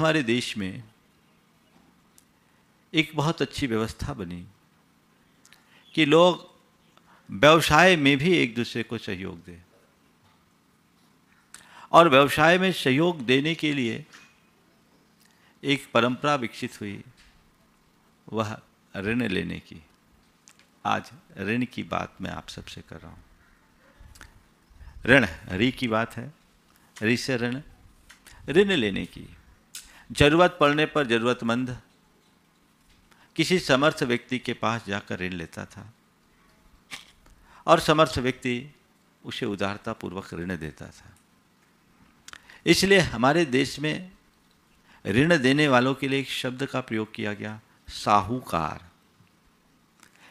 हमारे देश में एक बहुत अच्छी व्यवस्था बनी कि लोग व्यवसाय में भी एक दूसरे को सहयोग दें और व्यवसाय में सहयोग देने के लिए एक परंपरा विकसित हुई वह ऋण लेने की आज ऋण की बात मैं आप सबसे कर रहा हूँ ऋण ऋ की बात है ऋ से ऋण ऋण लेने की जरूरत पड़ने पर जरूरतमंद किसी समर्थ व्यक्ति के पास जाकर ऋण लेता था और समर्थ व्यक्ति उसे उदारतापूर्वक ऋण देता था इसलिए हमारे देश में ऋण देने वालों के लिए एक शब्द का प्रयोग किया गया साहूकार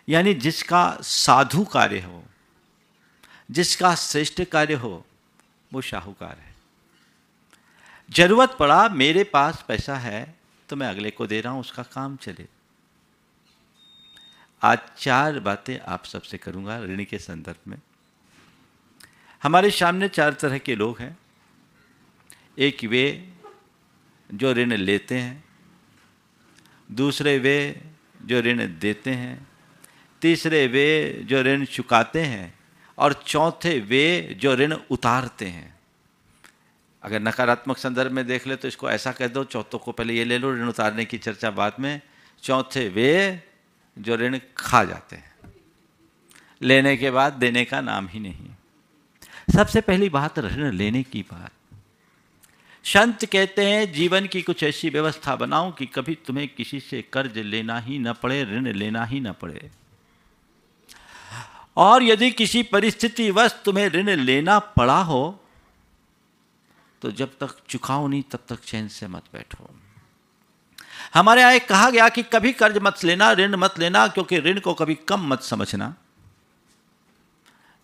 यानी जिसका साधु कार्य हो जिसका श्रेष्ठ कार्य हो वो साहूकार है जरूरत पड़ा मेरे पास पैसा है तो मैं अगले को दे रहा हूं उसका काम चले आज चार बातें आप सबसे करूंगा ऋण के संदर्भ में हमारे सामने चार तरह के लोग हैं एक वे जो ऋण लेते हैं दूसरे वे जो ऋण देते हैं तीसरे वे जो ऋण चुकाते हैं और चौथे वे जो ऋण उतारते हैं अगर नकारात्मक संदर्भ में देख ले तो इसको ऐसा कह दो चौथों को पहले ये ले लो ऋण उतारने की चर्चा बाद में चौथे वे जो ऋण खा जाते हैं लेने के बाद देने का नाम ही नहीं सबसे पहली बात ऋण लेने की बात संत कहते हैं जीवन की कुछ ऐसी व्यवस्था बनाओ कि कभी तुम्हें किसी से कर्ज लेना ही न पड़े ऋण लेना ही न पड़े और यदि किसी परिस्थितिवश तुम्हें ऋण लेना पड़ा हो तो जब तक चुकाओ नहीं तब तक चैन से मत बैठो हमारे यहां एक कहा गया कि कभी कर्ज मत लेना ऋण मत लेना क्योंकि ऋण को कभी कम मत समझना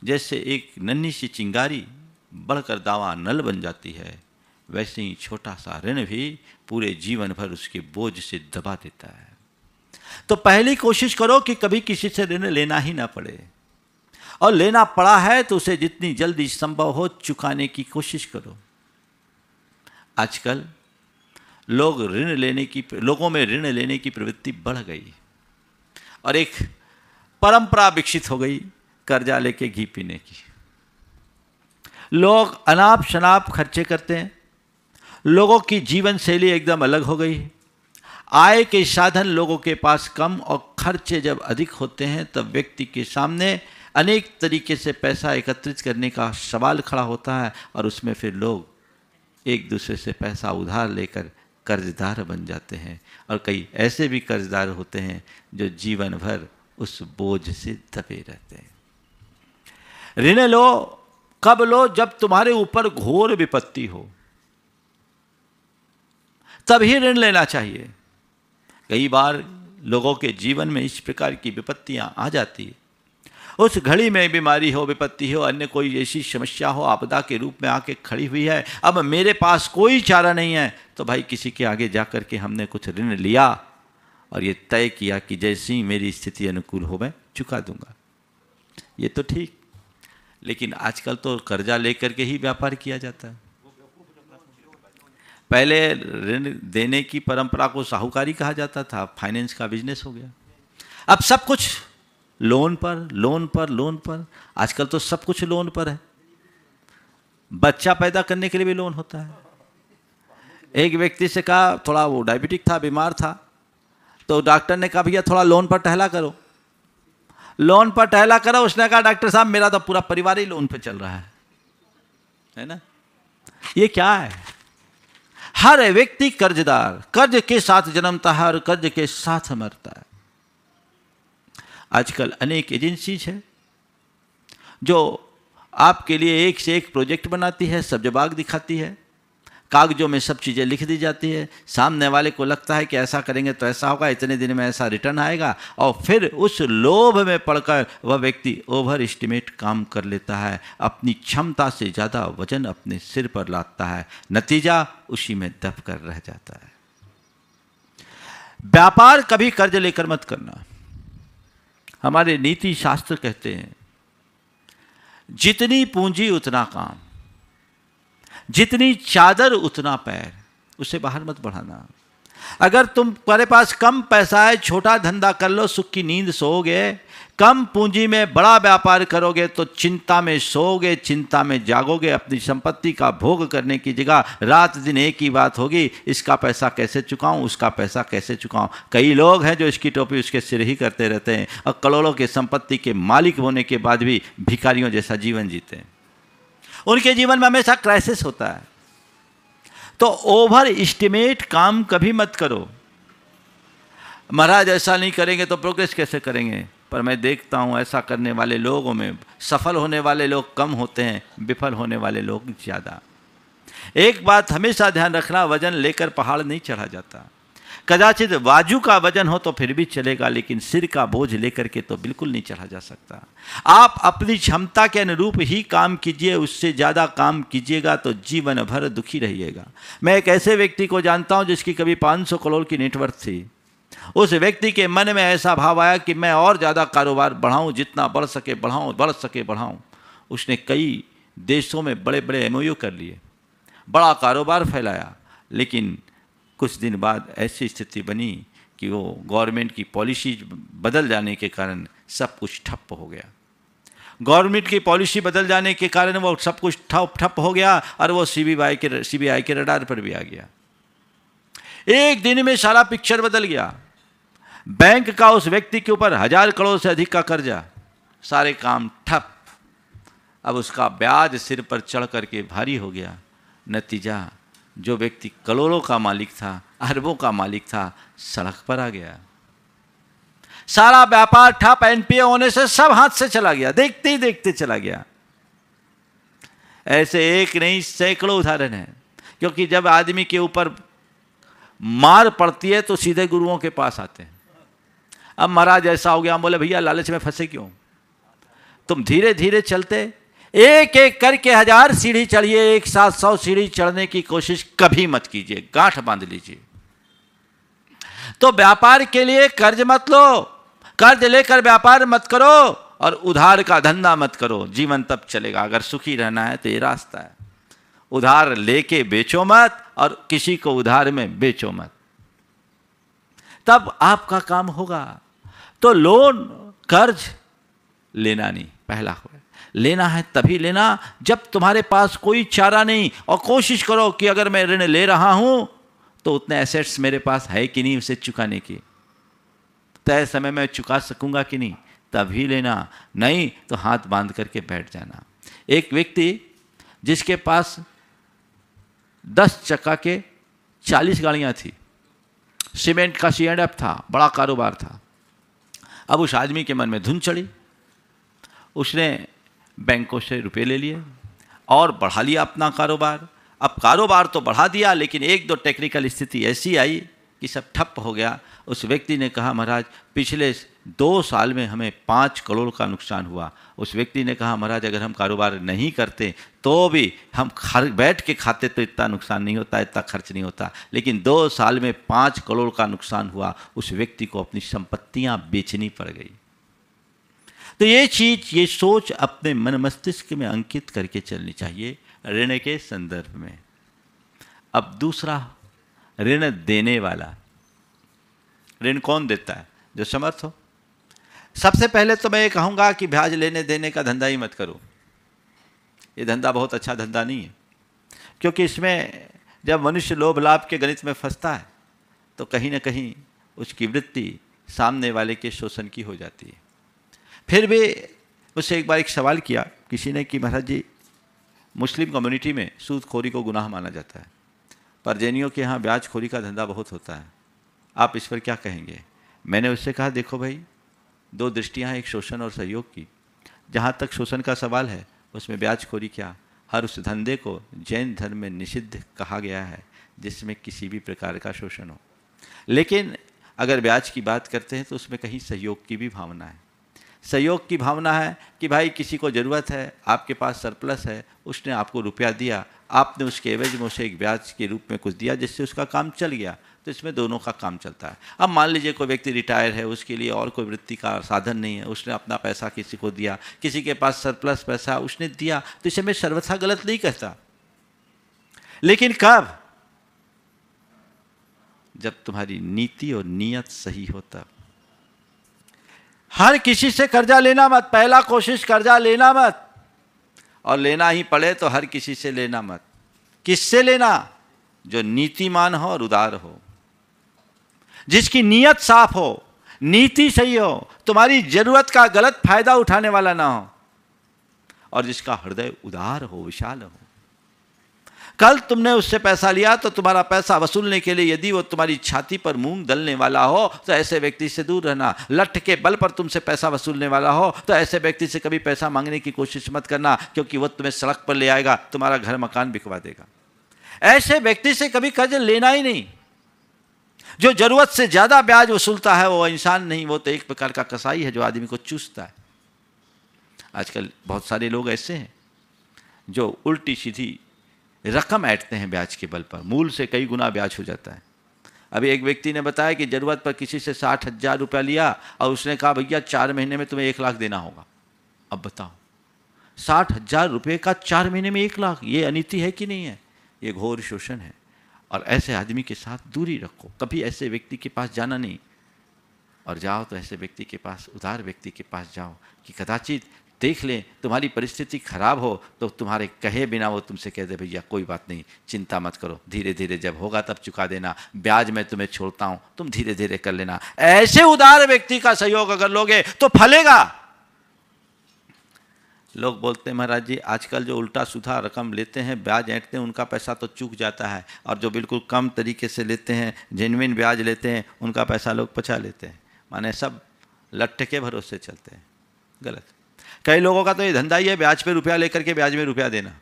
जैसे एक नन्ही सी चिंगारी बढ़कर दावा नल बन जाती है वैसे ही छोटा सा ऋण भी पूरे जीवन भर उसके बोझ से दबा देता है तो पहली कोशिश करो कि कभी किसी से ऋण लेना ही ना पड़े और लेना पड़ा है तो उसे जितनी जल्दी संभव हो चुकाने की कोशिश करो आजकल लोग ऋण लेने की लोगों में ऋण लेने की प्रवृत्ति बढ़ गई और एक परंपरा विकसित हो गई कर्जा लेके घी पीने की लोग अनाप शनाप खर्चे करते हैं लोगों की जीवन शैली एकदम अलग हो गई आय के साधन लोगों के पास कम और खर्चे जब अधिक होते हैं तब व्यक्ति के सामने अनेक तरीके से पैसा एकत्रित करने का सवाल खड़ा होता है और उसमें फिर लोग एक दूसरे से पैसा उधार लेकर कर्जदार बन जाते हैं और कई ऐसे भी कर्जदार होते हैं जो जीवन भर उस बोझ से दबे रहते हैं ऋण लो कब लो जब तुम्हारे ऊपर घोर विपत्ति हो तभी ऋण लेना चाहिए कई बार लोगों के जीवन में इस प्रकार की विपत्तियां आ जाती है उस घड़ी में बीमारी हो विपत्ति हो अन्य कोई ऐसी समस्या हो आपदा के रूप में आके खड़ी हुई है अब मेरे पास कोई चारा नहीं है तो भाई किसी के आगे जा करके हमने कुछ ऋण लिया और ये तय किया कि जैसे ही मेरी स्थिति अनुकूल हो मैं चुका दूंगा ये तो ठीक लेकिन आजकल तो कर्जा लेकर के ही व्यापार किया जाता है पहले ऋण देने की परंपरा को साहूकारी कहा जाता था फाइनेंस का बिजनेस हो गया अब सब कुछ लोन पर लोन पर लोन पर आजकल तो सब कुछ लोन पर है बच्चा पैदा करने के लिए भी लोन होता है एक व्यक्ति से कहा थोड़ा वो डायबिटिक था बीमार था तो डॉक्टर ने कहा भैया थोड़ा लोन पर टहला करो लोन पर टहला करो उसने कहा डॉक्टर साहब मेरा तो पूरा परिवार ही लोन पर चल रहा है है ना ये क्या है हर व्यक्ति कर्जदार कर्ज के साथ जन्मता है और कर्ज के साथ मरता है आजकल अनेक एजेंसीज हैं जो आपके लिए एक से एक प्रोजेक्ट बनाती है सब जबाग दिखाती है कागजों में सब चीज़ें लिख दी जाती है सामने वाले को लगता है कि ऐसा करेंगे तो ऐसा होगा इतने दिन में ऐसा रिटर्न आएगा और फिर उस लोभ में पड़कर वह व्यक्ति ओवर एस्टिमेट काम कर लेता है अपनी क्षमता से ज़्यादा वजन अपने सिर पर लादता है नतीजा उसी में दब कर रह जाता है व्यापार कभी कर्ज लेकर मत करना हमारे नीति शास्त्र कहते हैं जितनी पूंजी उतना काम जितनी चादर उतना पैर उसे बाहर मत बढ़ाना अगर तुम तुम्हारे पास कम पैसा है छोटा धंधा कर लो सुख की नींद सोओगे कम पूंजी में बड़ा व्यापार करोगे तो चिंता में सोओगे चिंता में जागोगे अपनी संपत्ति का भोग करने की जगह रात दिन एक ही बात होगी इसका पैसा कैसे चुकाऊं उसका पैसा कैसे चुकाऊं कई लोग हैं जो इसकी टोपी उसके सिर ही करते रहते हैं और करोड़ों के संपत्ति के मालिक होने के बाद भी भिखारियों जैसा जीवन जीते हैं उनके जीवन में हमेशा क्राइसिस होता है तो ओवर एस्टिमेट काम कभी मत करो महाराज ऐसा नहीं करेंगे तो प्रोग्रेस कैसे करेंगे पर मैं देखता हूँ ऐसा करने वाले लोगों में सफल होने वाले लोग कम होते हैं विफल होने वाले लोग ज़्यादा एक बात हमेशा ध्यान रखना वजन लेकर पहाड़ नहीं चढ़ा जाता कदाचित बाजू का वजन हो तो फिर भी चलेगा लेकिन सिर का बोझ लेकर के तो बिल्कुल नहीं चढ़ा जा सकता आप अपनी क्षमता के अनुरूप ही काम कीजिए उससे ज़्यादा काम कीजिएगा तो जीवन भर दुखी रहिएगा मैं एक ऐसे व्यक्ति को जानता हूँ जिसकी कभी 500 करोड़ की नेटवर्थ थी उस व्यक्ति के मन में ऐसा भाव आया कि मैं और ज़्यादा कारोबार बढ़ाऊँ जितना बढ़ सके बढ़ाऊँ बढ़ सके बढ़ाऊँ उसने कई देशों में बड़े बड़े एम कर लिए बड़ा कारोबार फैलाया लेकिन कुछ दिन बाद ऐसी स्थिति बनी कि वो गवर्नमेंट की पॉलिसी बदल जाने के कारण सब कुछ ठप्प हो गया गवर्नमेंट की पॉलिसी बदल जाने के कारण वो सब कुछ ठप ठप हो गया और वो सीबीआई के सीबीआई के रडार पर भी आ गया एक दिन में सारा पिक्चर बदल गया बैंक का उस व्यक्ति के ऊपर हजार करोड़ से अधिक का कर्जा सारे काम ठप अब उसका ब्याज सिर पर चढ़ करके भारी हो गया नतीजा जो व्यक्ति करोड़ों का मालिक था अरबों का मालिक था सड़क पर आ गया सारा व्यापार ठप एनपीए होने से सब हाथ से चला गया देखते ही देखते चला गया ऐसे एक नहीं सैकड़ों उदाहरण है क्योंकि जब आदमी के ऊपर मार पड़ती है तो सीधे गुरुओं के पास आते हैं अब महाराज ऐसा हो गया हम बोले भैया लालच में फंसे क्यों तुम धीरे धीरे चलते एक एक करके हजार सीढ़ी चढ़िए एक साथ सौ सीढ़ी चढ़ने की कोशिश कभी मत कीजिए गांठ बांध लीजिए तो व्यापार के लिए कर्ज मत लो कर्ज लेकर व्यापार मत करो और उधार का धंधा मत करो जीवन तब चलेगा अगर सुखी रहना है तो ये रास्ता है उधार लेके बेचो मत और किसी को उधार में बेचो मत तब आपका काम होगा तो लोन कर्ज लेना नहीं पहला हो लेना है तभी लेना जब तुम्हारे पास कोई चारा नहीं और कोशिश करो कि अगर मैं ऋण ले रहा हूं तो उतने एसेट्स मेरे पास है कि नहीं उसे चुकाने की तय समय में चुका सकूंगा कि नहीं तभी लेना नहीं तो हाथ बांध करके बैठ जाना एक व्यक्ति जिसके पास दस चक्का के चालीस गाड़ियां थी सीमेंट का सी एंड एफ था बड़ा कारोबार था अब उस आदमी के मन में धुन चढ़ी उसने बैंकों से रुपए ले लिए और बढ़ा लिया अपना कारोबार अब कारोबार तो बढ़ा दिया लेकिन एक दो टेक्निकल स्थिति ऐसी आई कि सब ठप हो गया उस व्यक्ति ने कहा महाराज पिछले दो साल में हमें पाँच करोड़ का नुकसान हुआ उस व्यक्ति ने कहा महाराज अगर हम कारोबार नहीं करते तो भी हम खर बैठ के खाते तो इतना नुकसान नहीं होता इतना खर्च नहीं होता लेकिन दो साल में पाँच करोड़ का नुकसान हुआ उस व्यक्ति को अपनी संपत्तियाँ बेचनी पड़ गई तो ये चीज़ ये सोच अपने मन मस्तिष्क में अंकित करके चलनी चाहिए ऋण के संदर्भ में अब दूसरा ऋण देने वाला ऋण कौन देता है जो समर्थ हो सबसे पहले तो मैं ये कहूँगा कि ब्याज लेने देने का धंधा ही मत करो ये धंधा बहुत अच्छा धंधा नहीं है क्योंकि इसमें जब मनुष्य लोभ लाभ के गणित में फंसता है तो कहीं ना कहीं उसकी वृत्ति सामने वाले के शोषण की हो जाती है फिर भी उससे एक बार एक सवाल किया किसी ने कि महाराज जी मुस्लिम कम्युनिटी में सूदखोरी को गुनाह माना जाता है पर जैनियों के यहाँ ब्याज खोरी का धंधा बहुत होता है आप इस पर क्या कहेंगे मैंने उससे कहा देखो भाई दो दृष्टियाँ एक शोषण और सहयोग की जहाँ तक शोषण का सवाल है उसमें ब्याजखोरी क्या हर उस धंधे को जैन धर्म में निषिद्ध कहा गया है जिसमें किसी भी प्रकार का शोषण हो लेकिन अगर ब्याज की बात करते हैं तो उसमें कहीं सहयोग की भी भावना है सहयोग की भावना है कि भाई किसी को ज़रूरत है आपके पास सरप्लस है उसने आपको रुपया दिया आपने उसके एवज में उसे एक ब्याज के रूप में कुछ दिया जिससे उसका काम चल गया तो इसमें दोनों का काम चलता है अब मान लीजिए कोई व्यक्ति रिटायर है उसके लिए और कोई वृत्ति का साधन नहीं है उसने अपना पैसा किसी को दिया किसी के पास सरप्लस पैसा उसने दिया तो इसे मैं सर्वथा गलत नहीं कहता लेकिन कब जब तुम्हारी नीति और नीयत सही हो तब हर किसी से कर्जा लेना मत पहला कोशिश कर्जा लेना मत और लेना ही पड़े तो हर किसी से लेना मत किससे लेना जो नीतिमान हो और उदार हो जिसकी नीयत साफ हो नीति सही हो तुम्हारी जरूरत का गलत फायदा उठाने वाला ना हो और जिसका हृदय उदार हो विशाल हो कल तुमने उससे पैसा लिया तो तुम्हारा पैसा वसूलने के लिए यदि वो तुम्हारी छाती पर मूंग दलने वाला हो तो ऐसे व्यक्ति से दूर रहना लठ के बल पर तुमसे पैसा वसूलने वाला हो तो ऐसे व्यक्ति से कभी पैसा मांगने की कोशिश मत करना क्योंकि वह तुम्हें सड़क पर ले आएगा तुम्हारा घर मकान बिकवा देगा ऐसे व्यक्ति से कभी कर्ज लेना ही नहीं जो जरूरत से ज़्यादा ब्याज वसूलता है वो इंसान नहीं वो तो एक प्रकार का कसाई है जो आदमी को चूसता है आजकल बहुत सारे लोग ऐसे हैं जो उल्टी सीधी रकम ऐटते हैं ब्याज के बल पर मूल से कई गुना ब्याज हो जाता है अभी एक व्यक्ति ने बताया कि ज़रूरत पर किसी से साठ हज़ार रुपया लिया और उसने कहा भैया चार महीने में तुम्हें एक लाख देना होगा अब बताओ साठ हज़ार रुपये का चार महीने में एक लाख ये अनिति है कि नहीं है ये घोर शोषण है और ऐसे आदमी के साथ दूरी रखो कभी ऐसे व्यक्ति के पास जाना नहीं और जाओ तो ऐसे व्यक्ति के पास उदार व्यक्ति के पास जाओ कि कदाचित देख लें तुम्हारी परिस्थिति खराब हो तो तुम्हारे कहे बिना वो तुमसे कह दे भैया कोई बात नहीं चिंता मत करो धीरे धीरे जब होगा तब चुका देना ब्याज मैं तुम्हें छोड़ता हूँ तुम धीरे धीरे कर लेना ऐसे उदार व्यक्ति का सहयोग अगर लोगे तो फलेगा लोग बोलते हैं महाराज जी आजकल जो उल्टा सुधा रकम लेते हैं ब्याज ऐंठते हैं उनका पैसा तो चूक जाता है और जो बिल्कुल कम तरीके से लेते हैं जेनविन ब्याज लेते हैं उनका पैसा लोग पछा लेते हैं माने सब लट्ठ के भरोसे चलते हैं गलत कई लोगों का तो ये धंधा ही है ब्याज पे रुपया लेकर के ब्याज में रुपया देना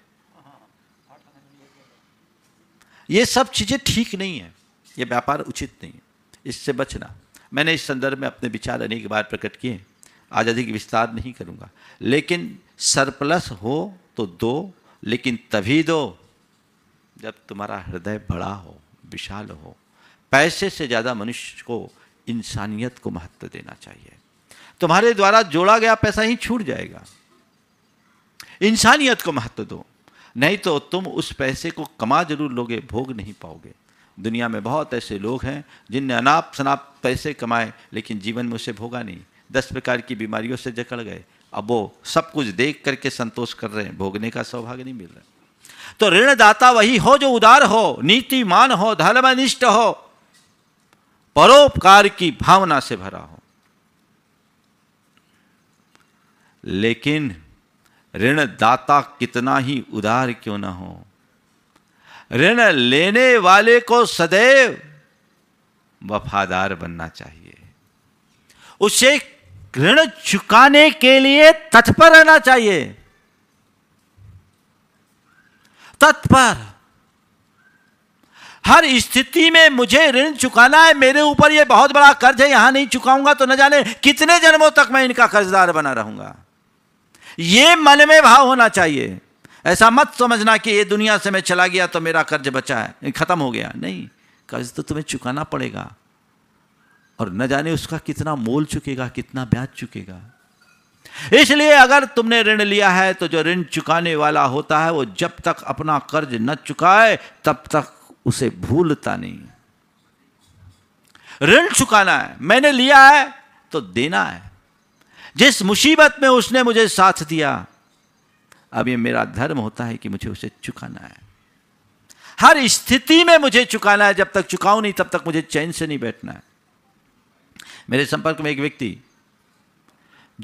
ये सब चीज़ें ठीक नहीं है ये व्यापार उचित नहीं है इससे बचना मैंने इस संदर्भ में अपने विचार अनेक बार प्रकट किए आज अधिक विस्तार नहीं करूँगा लेकिन सरप्लस हो तो दो लेकिन तभी दो जब तुम्हारा हृदय बड़ा हो विशाल हो पैसे से ज़्यादा मनुष्य को इंसानियत को महत्व देना चाहिए तुम्हारे द्वारा जोड़ा गया पैसा ही छूट जाएगा इंसानियत को महत्व दो नहीं तो तुम उस पैसे को कमा जरूर लोगे भोग नहीं पाओगे दुनिया में बहुत ऐसे लोग हैं जिनने अनाप शनाप पैसे कमाए लेकिन जीवन में उसे भोगा नहीं दस प्रकार की बीमारियों से जकड़ गए अब वो सब कुछ देख करके संतोष कर रहे हैं भोगने का सौभाग्य नहीं मिल रहा तो ऋणदाता वही हो जो उदार हो नीतिमान हो धर्मनिष्ठ हो परोपकार की भावना से भरा हो लेकिन ऋणदाता कितना ही उदार क्यों ना हो ऋण लेने वाले को सदैव वफादार बनना चाहिए उसे ऋण चुकाने के लिए तत्पर रहना चाहिए तत्पर हर स्थिति में मुझे ऋण चुकाना है मेरे ऊपर यह बहुत बड़ा कर्ज है यहां नहीं चुकाऊंगा तो न जाने कितने जन्मों तक मैं इनका कर्जदार बना रहूंगा यह मन में भाव होना चाहिए ऐसा मत समझना कि ये दुनिया से मैं चला गया तो मेरा कर्ज बचा है खत्म हो गया नहीं कर्ज तो तुम्हें चुकाना पड़ेगा और न जाने उसका कितना मोल चुकेगा कितना ब्याज चुकेगा इसलिए अगर तुमने ऋण लिया है तो जो ऋण चुकाने वाला होता है वो जब तक अपना कर्ज न चुकाए तब तक उसे भूलता नहीं ऋण चुकाना है मैंने लिया है तो देना है जिस मुसीबत में उसने मुझे साथ दिया अब ये मेरा धर्म होता है कि मुझे उसे चुकाना है हर स्थिति में मुझे चुकाना है जब तक चुकाऊ नहीं तब तक मुझे चैन से नहीं बैठना है मेरे संपर्क में एक व्यक्ति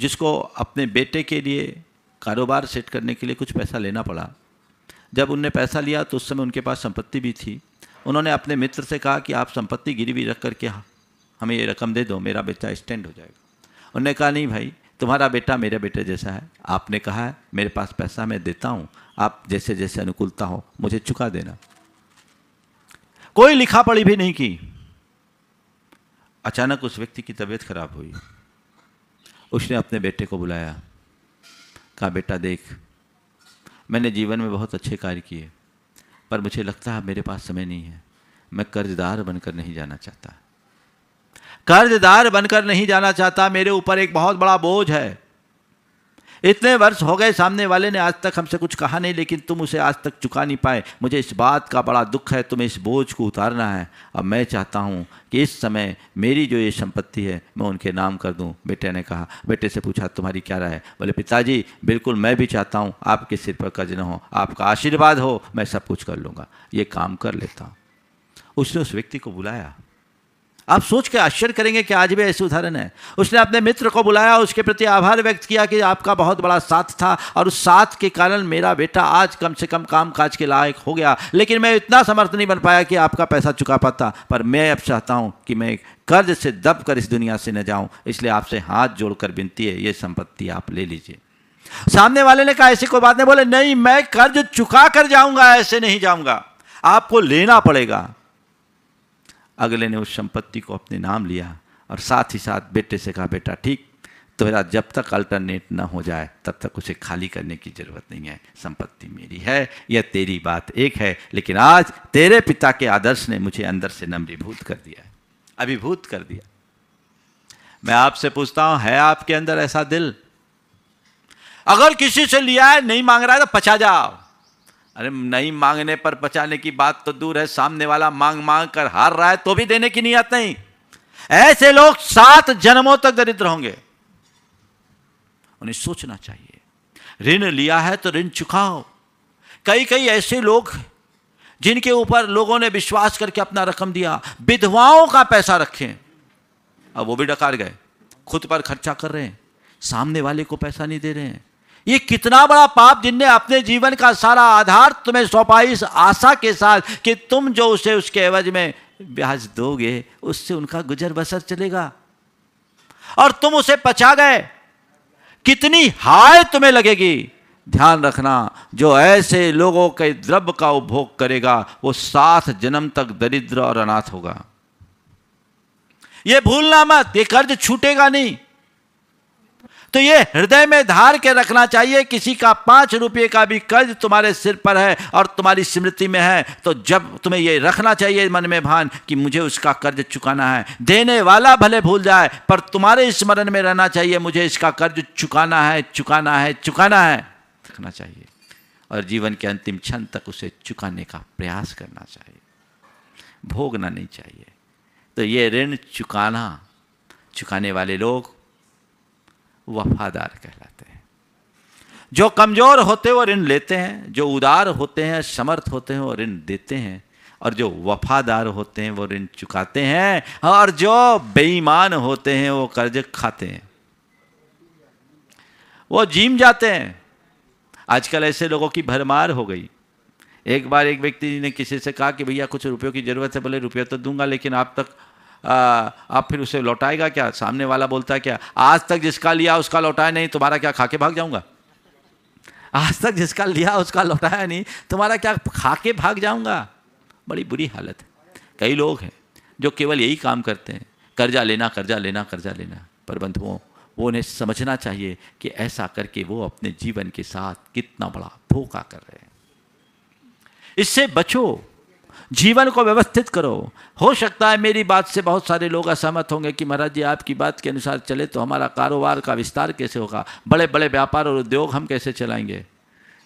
जिसको अपने बेटे के लिए कारोबार सेट करने के लिए कुछ पैसा लेना पड़ा जब उनने पैसा लिया तो उस समय उनके पास संपत्ति भी थी उन्होंने अपने मित्र से कहा कि आप संपत्ति गिरवी रख करके हमें ये रकम दे दो मेरा बेटा स्टैंड हो जाएगा उन्होंने कहा नहीं भाई तुम्हारा बेटा मेरे बेटे जैसा है आपने कहा है मेरे पास पैसा मैं देता हूँ आप जैसे जैसे अनुकूलता हो मुझे चुका देना कोई लिखा पढ़ी भी नहीं की अचानक उस व्यक्ति की तबीयत खराब हुई उसने अपने बेटे को बुलाया कहा बेटा देख मैंने जीवन में बहुत अच्छे कार्य किए पर मुझे लगता है मेरे पास समय नहीं है मैं कर्जदार बनकर नहीं जाना चाहता कर्जदार बनकर नहीं जाना चाहता मेरे ऊपर एक बहुत बड़ा बोझ है इतने वर्ष हो गए सामने वाले ने आज तक हमसे कुछ कहा नहीं लेकिन तुम उसे आज तक चुका नहीं पाए मुझे इस बात का बड़ा दुख है तुम्हें इस बोझ को उतारना है अब मैं चाहता हूँ कि इस समय मेरी जो ये संपत्ति है मैं उनके नाम कर दूँ बेटे ने कहा बेटे से पूछा तुम्हारी क्या राय है बोले पिताजी बिल्कुल मैं भी चाहता हूँ आपके सिर पर कर्ज न हो आपका आशीर्वाद हो मैं सब कुछ कर लूँगा ये काम कर लेता हूँ उसने उस व्यक्ति को बुलाया आप सोच के आश्चर्य करेंगे कि आज भी ऐसे उदाहरण है उसने अपने मित्र को बुलाया उसके प्रति आभार व्यक्त किया कि आपका बहुत बड़ा साथ था और उस साथ के कारण मेरा बेटा आज कम से कम काम काज के लायक हो गया लेकिन मैं इतना समर्थ नहीं बन पाया कि आपका पैसा चुका पाता पर मैं अब चाहता हूँ कि मैं कर्ज से दब कर इस दुनिया से न जाऊँ इसलिए आपसे हाथ जोड़कर विनती है ये संपत्ति आप ले लीजिए सामने वाले ने कहा ऐसी कोई बात नहीं बोले नहीं मैं कर्ज चुका कर जाऊंगा ऐसे नहीं जाऊंगा आपको लेना पड़ेगा अगले ने उस संपत्ति को अपने नाम लिया और साथ ही साथ बेटे से कहा बेटा ठीक तुम्हारा जब तक अल्टरनेट ना हो जाए तब तक उसे खाली करने की ज़रूरत नहीं है संपत्ति मेरी है यह तेरी बात एक है लेकिन आज तेरे पिता के आदर्श ने मुझे अंदर से नम्रीभूत कर दिया है अभिभूत कर दिया मैं आपसे पूछता हूं है आपके अंदर ऐसा दिल अगर किसी से लिया है नहीं मांग रहा है तो पचा जाओ अरे नहीं मांगने पर बचाने की बात तो दूर है सामने वाला मांग मांग कर हार रहा है तो भी देने की नीयत नहीं ऐसे लोग सात जन्मों तक दरिद्र होंगे उन्हें सोचना चाहिए ऋण लिया है तो ऋण चुकाओ कई कई ऐसे लोग जिनके ऊपर लोगों ने विश्वास करके अपना रकम दिया विधवाओं का पैसा रखें अब वो भी डकार गए खुद पर खर्चा कर रहे हैं सामने वाले को पैसा नहीं दे रहे हैं ये कितना बड़ा पाप जिनने अपने जीवन का सारा आधार तुम्हें सौंपा इस आशा के साथ कि तुम जो उसे उसके एवज में ब्याज दोगे उससे उनका गुजर बसर चलेगा और तुम उसे पचा गए कितनी हाय तुम्हें लगेगी ध्यान रखना जो ऐसे लोगों के द्रव्य का उपभोग करेगा वो सात जन्म तक दरिद्र और अनाथ होगा ये भूलना मत ये कर्ज छूटेगा नहीं तो ये हृदय में धार के रखना चाहिए किसी का पांच रुपये का भी कर्ज तुम्हारे सिर पर है और तुम्हारी स्मृति में है तो जब तुम्हें ये रखना चाहिए मन में भान कि मुझे उसका कर्ज चुकाना है देने वाला भले भूल जाए पर तुम्हारे स्मरण में रहना चाहिए मुझे इसका कर्ज चुकाना है चुकाना है चुकाना है रखना चाहिए और जीवन के अंतिम क्षण तक उसे चुकाने का प्रयास करना चाहिए भोगना नहीं चाहिए तो ये ऋण चुकाना चुकाने वाले लोग वफादार कहलाते हैं जो कमज़ोर होते हैं वो ऋण लेते हैं जो उदार होते हैं समर्थ होते हैं वो ऋण देते हैं और जो वफादार होते हैं वो ऋण चुकाते हैं और जो बेईमान होते हैं वो कर्ज खाते हैं वो जीम जाते हैं आजकल ऐसे लोगों की भरमार हो गई एक बार एक व्यक्ति ने किसी से कहा कि भैया कुछ रुपयों की ज़रूरत है बोले रुपया तो दूंगा लेकिन आप तक आप फिर उसे लौटाएगा क्या सामने वाला बोलता है क्या आज तक जिसका लिया उसका लौटाया नहीं तुम्हारा क्या खा के भाग जाऊंगा आज तक जिसका लिया उसका लौटाया नहीं तुम्हारा क्या खा के भाग जाऊंगा बड़ी बुरी हालत है कई लोग हैं जो केवल यही काम करते हैं कर्जा लेना कर्जा लेना कर्जा लेना पर बंधुओं वो उन्हें समझना चाहिए कि ऐसा करके वो अपने जीवन के साथ कितना बड़ा धोखा कर रहे हैं इससे बचो जीवन को व्यवस्थित करो हो सकता है मेरी बात से बहुत सारे लोग असहमत होंगे कि महाराज जी आपकी बात के अनुसार चले तो हमारा कारोबार का विस्तार कैसे होगा बड़े बड़े व्यापार और उद्योग हम कैसे चलाएंगे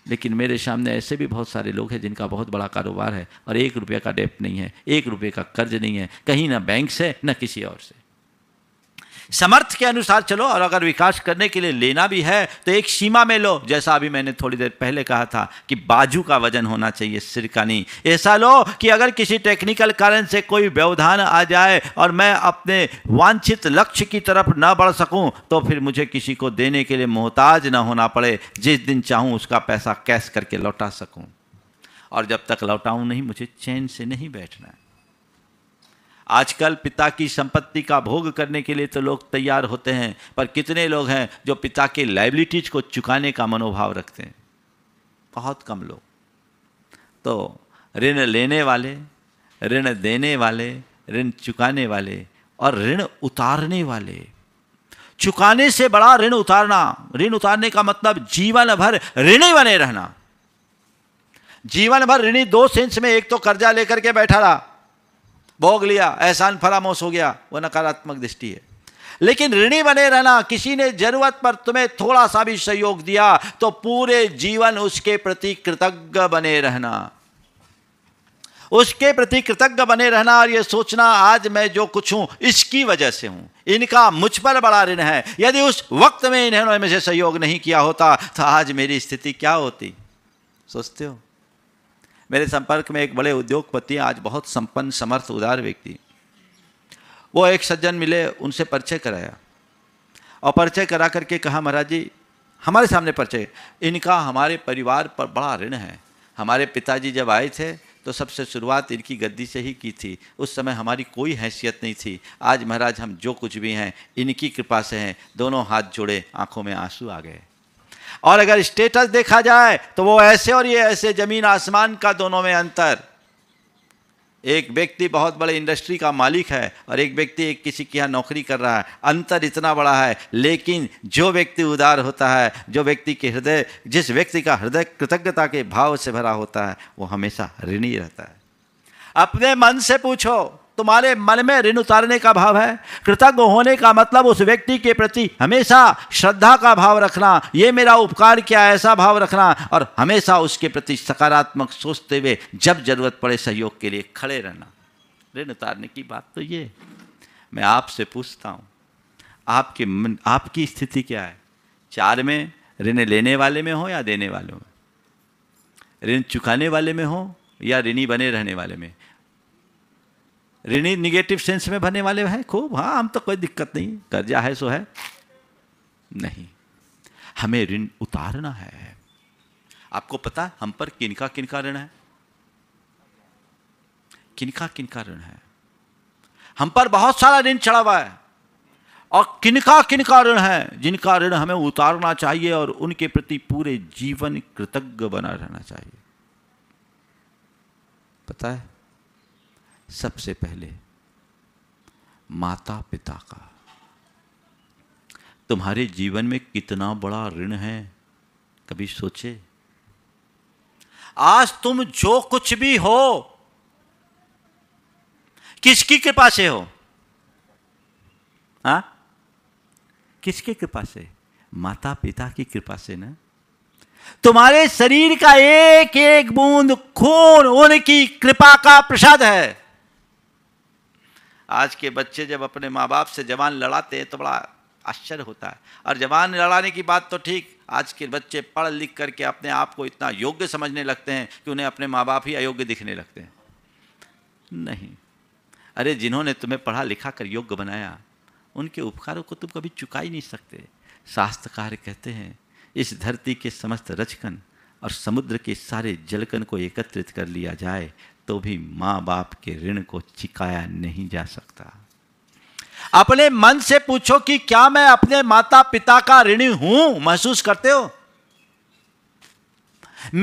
लेकिन मेरे सामने ऐसे भी बहुत सारे लोग हैं जिनका बहुत बड़ा कारोबार है और एक रुपये का डेप्ट नहीं है एक रुपये का कर्ज नहीं है कहीं ना बैंक से न किसी और से समर्थ के अनुसार चलो और अगर विकास करने के लिए लेना भी है तो एक सीमा में लो जैसा अभी मैंने थोड़ी देर पहले कहा था कि बाजू का वजन होना चाहिए सिर का नहीं ऐसा लो कि अगर किसी टेक्निकल कारण से कोई व्यवधान आ जाए और मैं अपने वांछित लक्ष्य की तरफ न बढ़ सकूं तो फिर मुझे किसी को देने के लिए मोहताज ना होना पड़े जिस दिन चाहूँ उसका पैसा कैश करके लौटा सकूं और जब तक लौटाऊँ नहीं मुझे चैन से नहीं बैठना है आजकल पिता की संपत्ति का भोग करने के लिए तो लोग तैयार होते हैं पर कितने लोग हैं जो पिता के लाइबिलिटीज को चुकाने का मनोभाव रखते हैं बहुत कम लोग तो ऋण लेने वाले ऋण देने वाले ऋण चुकाने वाले और ऋण उतारने वाले चुकाने से बड़ा ऋण उतारना ऋण उतारने का मतलब जीवन भर ऋणी बने रहना जीवन भर ऋणी दो सेंस में एक तो कर्जा लेकर के बैठा रहा भोग लिया एहसान फरामोश हो गया वो नकारात्मक दृष्टि है लेकिन ऋणी बने रहना किसी ने जरूरत पर तुम्हें थोड़ा सा भी सहयोग दिया तो पूरे जीवन उसके प्रति कृतज्ञ बने रहना उसके प्रति कृतज्ञ बने रहना और यह सोचना आज मैं जो कुछ हूं इसकी वजह से हूं इनका मुझ पर बड़ा ऋण है यदि उस वक्त में इन्होंने मुझे सहयोग नहीं किया होता तो आज मेरी स्थिति क्या होती सोचते हो मेरे संपर्क में एक बड़े उद्योगपति आज बहुत संपन्न समर्थ उदार व्यक्ति वो एक सज्जन मिले उनसे परिचय कराया और परिचय करा करके कहा महाराज जी हमारे सामने परिचय इनका हमारे परिवार पर बड़ा ऋण है हमारे पिताजी जब आए थे तो सबसे शुरुआत इनकी गद्दी से ही की थी उस समय हमारी कोई हैसियत नहीं थी आज महाराज हम जो कुछ भी हैं इनकी कृपा से हैं दोनों हाथ जोड़े आंखों में आंसू आ गए और अगर स्टेटस देखा जाए तो वो ऐसे और ये ऐसे ज़मीन आसमान का दोनों में अंतर एक व्यक्ति बहुत बड़े इंडस्ट्री का मालिक है और एक व्यक्ति एक किसी के यहाँ नौकरी कर रहा है अंतर इतना बड़ा है लेकिन जो व्यक्ति उदार होता है जो व्यक्ति के हृदय जिस व्यक्ति का हृदय कृतज्ञता के भाव से भरा होता है वो हमेशा ऋणी रहता है अपने मन से पूछो तुम्हारे मन में ऋण उतारने का भाव है कृतज्ञ होने का मतलब उस व्यक्ति के प्रति हमेशा श्रद्धा का भाव रखना ये मेरा उपकार क्या ऐसा भाव रखना और हमेशा उसके प्रति सकारात्मक सोचते हुए जब जरूरत पड़े सहयोग के लिए खड़े रहना ऋण उतारने की बात तो ये मैं आपसे पूछता हूँ आपके मन आपकी स्थिति क्या है चार में ऋण लेने वाले में हो या देने वाले में ऋण चुकाने वाले में हो या ऋणी बने रहने वाले में ऋणी निगेटिव सेंस में भरने वाले हैं खूब हाँ हम तो कोई दिक्कत नहीं कर्जा है सो है नहीं हमें ऋण उतारना है आपको पता है हम पर किनका किनका ऋण है किनका किनका ऋण है हम पर बहुत सारा ऋण चढ़ा हुआ है और किनका किनका ऋण है जिनका ऋण हमें उतारना चाहिए और उनके प्रति पूरे जीवन कृतज्ञ बना रहना चाहिए पता है सबसे पहले माता पिता का तुम्हारे जीवन में कितना बड़ा ऋण है कभी सोचे आज तुम जो कुछ भी हो किसकी कृपा से हो हा? किसकी कृपा से माता पिता की कृपा से ना तुम्हारे शरीर का एक एक बूंद खून उनकी कृपा का प्रसाद है आज के बच्चे जब अपने माँ बाप से जवान लड़ाते हैं तो बड़ा आश्चर्य होता है और जवान लड़ाने की बात तो ठीक आज के बच्चे पढ़ लिख करके अपने आप को इतना योग्य समझने लगते हैं कि उन्हें अपने माँ बाप ही अयोग्य दिखने लगते हैं नहीं अरे जिन्होंने तुम्हें पढ़ा लिखा कर योग्य बनाया उनके उपकारों को तुम कभी चुका ही नहीं सकते शास्त्रकार कहते हैं इस धरती के समस्त रचकन और समुद्र के सारे जलकन को एकत्रित कर लिया जाए तो भी माँ बाप के ऋण को चिकाया नहीं जा सकता अपने मन से पूछो कि क्या मैं अपने माता पिता का ऋणी हूं महसूस करते हो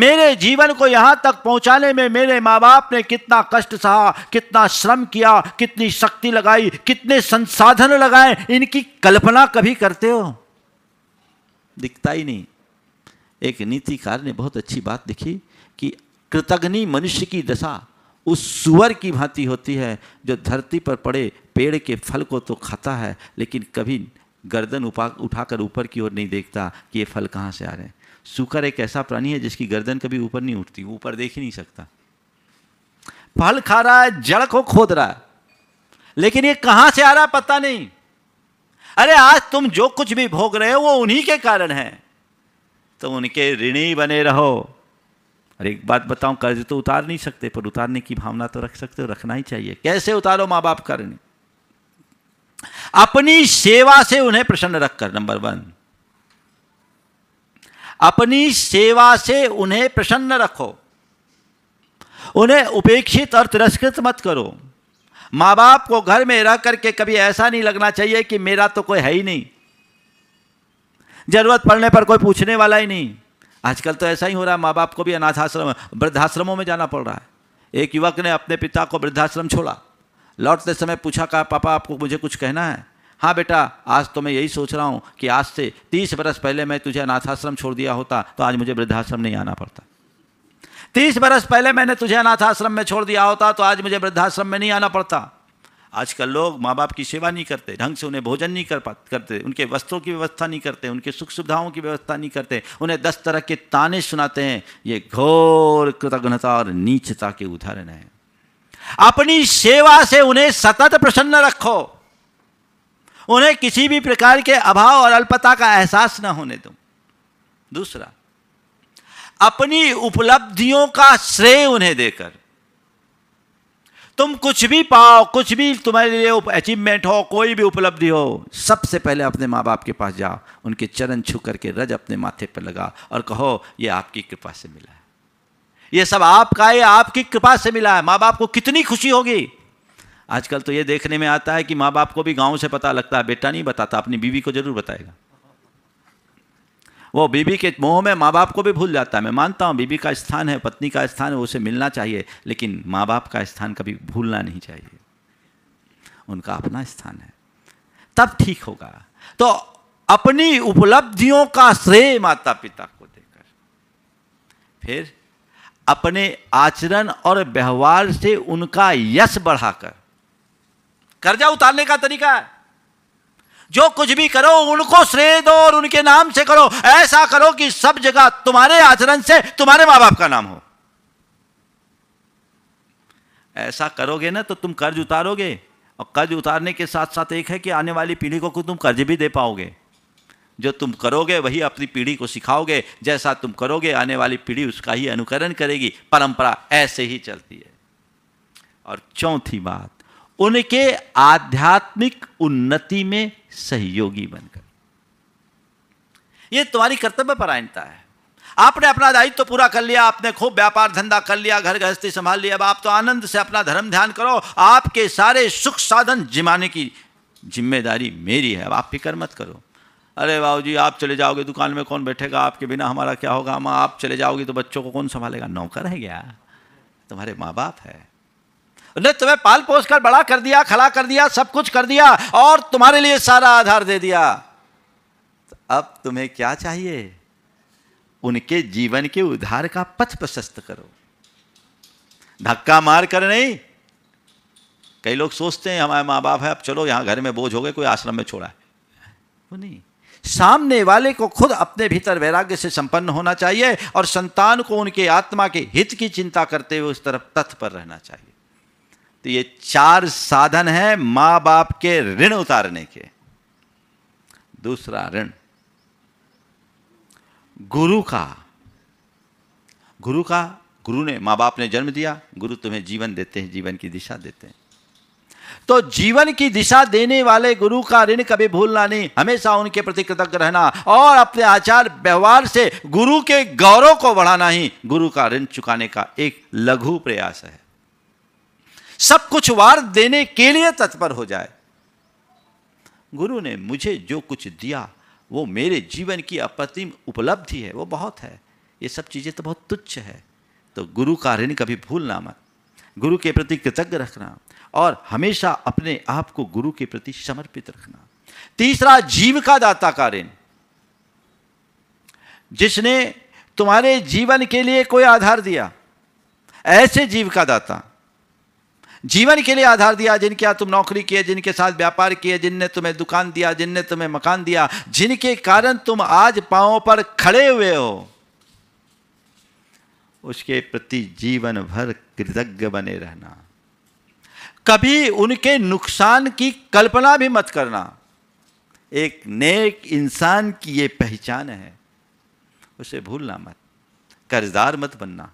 मेरे जीवन को यहां तक पहुंचाने में मेरे मां बाप ने कितना कष्ट सहा कितना श्रम किया कितनी शक्ति लगाई कितने संसाधन लगाए इनकी कल्पना कभी करते हो दिखता ही नहीं एक नीतिकार ने बहुत अच्छी बात लिखी कि कृतग्नि मनुष्य की दशा उस सुअर की भांति होती है जो धरती पर पड़े पेड़ के फल को तो खाता है लेकिन कभी गर्दन उपा उठाकर ऊपर की ओर नहीं देखता कि ये फल कहाँ से आ रहे हैं सुकर एक ऐसा प्राणी है जिसकी गर्दन कभी ऊपर नहीं उठती ऊपर देख ही नहीं सकता फल खा रहा है जड़ को खोद रहा है लेकिन ये कहाँ से आ रहा पता नहीं अरे आज तुम जो कुछ भी भोग रहे हो वो उन्हीं के कारण है तो उनके ऋणी बने रहो और एक बात बताऊं कर्ज तो उतार नहीं सकते पर उतारने की भावना तो रख सकते हो रखना ही चाहिए कैसे उतारो माँ बाप का ऋण अपनी सेवा से उन्हें प्रसन्न रखकर नंबर वन अपनी सेवा से उन्हें प्रसन्न रखो उन्हें उपेक्षित और तिरस्कृत मत करो माँ बाप को घर में रह करके कभी ऐसा नहीं लगना चाहिए कि मेरा तो कोई है ही नहीं जरूरत पड़ने पर कोई पूछने वाला ही नहीं आजकल तो ऐसा ही हो रहा है माँ बाप को भी अनाथ आश्रम वृद्धाश्रमों में जाना पड़ रहा है एक युवक ने अपने पिता को वृद्धाश्रम छोड़ा लौटते समय पूछा कहा पापा आपको मुझे कुछ कहना है हाँ बेटा आज तो मैं यही सोच रहा हूँ कि आज से तीस बरस पहले मैं तुझे अनाथाश्रम छोड़ दिया होता तो आज मुझे वृद्धाश्रम नहीं आना पड़ता तीस बरस पहले मैंने तुझे अनाथाश्रम में छोड़ दिया होता तो आज मुझे वृद्धाश्रम में नहीं आना पड़ता आजकल लोग माँ बाप की सेवा नहीं करते ढंग से उन्हें भोजन नहीं कर पा करते उनके वस्त्रों की व्यवस्था नहीं करते उनके सुख सुविधाओं की व्यवस्था नहीं करते उन्हें दस तरह के ताने सुनाते हैं ये घोर कृतज्ञता और नीचता के उदाहरण है अपनी सेवा से उन्हें सतत प्रसन्न रखो उन्हें किसी भी प्रकार के अभाव और अल्पता का एहसास ना होने दो दूसरा अपनी उपलब्धियों का श्रेय उन्हें देकर तुम कुछ भी पाओ कुछ भी तुम्हारे लिए अचीवमेंट हो कोई भी उपलब्धि हो सबसे पहले अपने माँ बाप के पास जाओ उनके चरण छू करके रज अपने माथे पर लगा और कहो ये आपकी कृपा से मिला है ये सब आपका है आपकी कृपा से मिला है माँ बाप को कितनी खुशी होगी आजकल तो ये देखने में आता है कि माँ बाप को भी गाँव से पता लगता है बेटा नहीं बताता अपनी बीवी को जरूर बताएगा वो बीबी के मोह में माँ बाप को भी भूल जाता है मैं मानता हूँ बीबी का स्थान है पत्नी का स्थान है उसे मिलना चाहिए लेकिन माँ बाप का स्थान कभी भूलना नहीं चाहिए उनका अपना स्थान है तब ठीक होगा तो अपनी उपलब्धियों का श्रेय माता पिता को देकर फिर अपने आचरण और व्यवहार से उनका यश बढ़ाकर कर्जा उतारने का तरीका है जो कुछ भी करो उनको श्रेय दो और उनके नाम से करो ऐसा करो कि सब जगह तुम्हारे आचरण से तुम्हारे मां बाप का नाम हो ऐसा करोगे ना तो तुम कर्ज उतारोगे और कर्ज उतारने के साथ साथ एक है कि आने वाली पीढ़ी को तुम कर्ज भी दे पाओगे जो तुम करोगे वही अपनी पीढ़ी को सिखाओगे जैसा तुम करोगे आने वाली पीढ़ी उसका ही अनुकरण करेगी परंपरा ऐसे ही चलती है और चौथी बात उनके आध्यात्मिक उन्नति में सहयोगी बनकर यह तुम्हारी कर्तव्य परायणता है आपने अपना दायित्व तो पूरा कर लिया आपने खूब व्यापार धंधा कर लिया घर गृहस्थी संभाल लिया अब आप तो आनंद से अपना धर्म ध्यान करो आपके सारे सुख साधन जिमाने की जिम्मेदारी मेरी है अब आप फिक्र मत करो अरे बाबू जी आप चले जाओगे दुकान में कौन बैठेगा आपके बिना हमारा क्या होगा माँ आप चले जाओगे तो बच्चों को कौन संभालेगा नौकर है क्या तुम्हारे माँ बाप है उसने तुम्हें पाल पोस कर बड़ा कर दिया खड़ा कर दिया सब कुछ कर दिया और तुम्हारे लिए सारा आधार दे दिया तो अब तुम्हें क्या चाहिए उनके जीवन के उधार का पथ प्रशस्त करो धक्का मार कर नहीं कई लोग सोचते हैं हमारे मां बाप है अब चलो यहां घर में बोझ हो गए कोई आश्रम में छोड़ा है वो नहीं सामने वाले को खुद अपने भीतर वैराग्य से संपन्न होना चाहिए और संतान को उनके आत्मा के हित की चिंता करते हुए उस तरफ तत्पर रहना चाहिए तो ये चार साधन हैं मां बाप के ऋण उतारने के दूसरा ऋण गुरु का गुरु का गुरु ने मां बाप ने जन्म दिया गुरु तुम्हें जीवन देते हैं जीवन की दिशा देते हैं तो जीवन की दिशा देने वाले गुरु का ऋण कभी भूलना नहीं हमेशा उनके प्रति कृतज्ञ रहना और अपने आचार व्यवहार से गुरु के गौरव को बढ़ाना ही गुरु का ऋण चुकाने का एक लघु प्रयास है सब कुछ वार देने के लिए तत्पर हो जाए गुरु ने मुझे जो कुछ दिया वो मेरे जीवन की अप्रतिम उपलब्धि है वो बहुत है ये सब चीज़ें तो बहुत तुच्छ है तो गुरु का ऋण कभी भूलना मत गुरु के प्रति कृतज्ञ रखना और हमेशा अपने आप को गुरु के प्रति समर्पित रखना तीसरा जीव का दाता का ऋण जिसने तुम्हारे जीवन के लिए कोई आधार दिया ऐसे जीव का दाता जीवन के लिए आधार दिया जिनके यहाँ तुम नौकरी किए जिनके साथ व्यापार किए जिनने तुम्हें दुकान दिया जिनने तुम्हें मकान दिया जिनके कारण तुम आज पांवों पर खड़े हुए हो उसके प्रति जीवन भर कृतज्ञ बने रहना कभी उनके नुकसान की कल्पना भी मत करना एक नेक इंसान की ये पहचान है उसे भूलना मत कर्जदार मत बनना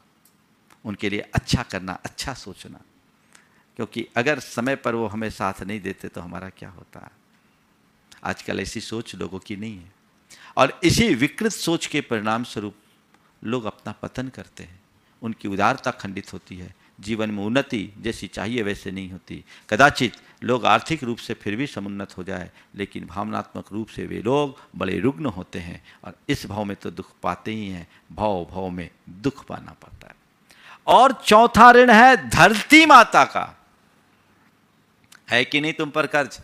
उनके लिए अच्छा करना अच्छा सोचना क्योंकि अगर समय पर वो हमें साथ नहीं देते तो हमारा क्या होता है आजकल ऐसी सोच लोगों की नहीं है और इसी विकृत सोच के परिणाम स्वरूप लोग अपना पतन करते हैं उनकी उदारता खंडित होती है जीवन में उन्नति जैसी चाहिए वैसे नहीं होती कदाचित लोग आर्थिक रूप से फिर भी समुन्नत हो जाए लेकिन भावनात्मक रूप से वे लोग बड़े रुग्ण होते हैं और इस भाव में तो दुख पाते ही हैं भाव भाव में दुख पाना पड़ता है और चौथा ऋण है धरती माता का है कि नहीं तुम पर कर्ज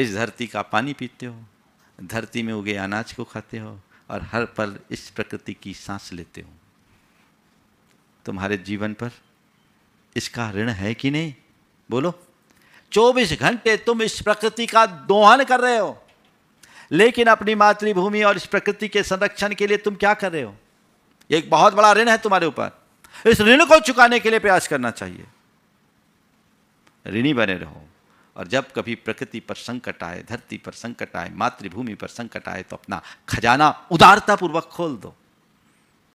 इस धरती का पानी पीते हो धरती में उगे अनाज को खाते हो और हर पल इस प्रकृति की सांस लेते हो तुम्हारे जीवन पर इसका ऋण है कि नहीं बोलो 24 घंटे तुम इस प्रकृति का दोहन कर रहे हो लेकिन अपनी मातृभूमि और इस प्रकृति के संरक्षण के लिए तुम क्या कर रहे हो एक बहुत बड़ा ऋण है तुम्हारे ऊपर इस ऋण को चुकाने के लिए प्रयास करना चाहिए ऋणी बने रहो और जब कभी प्रकृति पर संकट आए धरती पर संकट आए मातृभूमि पर संकट आए तो अपना खजाना उदारतापूर्वक खोल दो